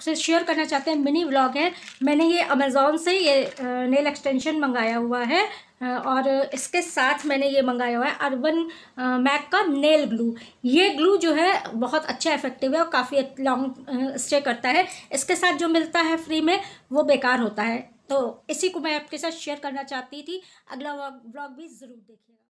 से शेयर करना चाहते हैं मिनी व्लॉग है मैंने ये अमेज़ोन से ये नेल एक्सटेंशन मंगाया हुआ है और इसके साथ मैंने ये मंगाया हुआ है अर्बन मैक का नेल ग्लू ये ग्लू जो है बहुत अच्छा इफेक्टिव है और काफ़ी लॉन्ग स्टे करता है इसके साथ जो मिलता है फ्री में वो बेकार होता है तो इसी को मैं आपके साथ शेयर करना चाहती थी अगला व्लॉग भी ज़रूर देखिएगा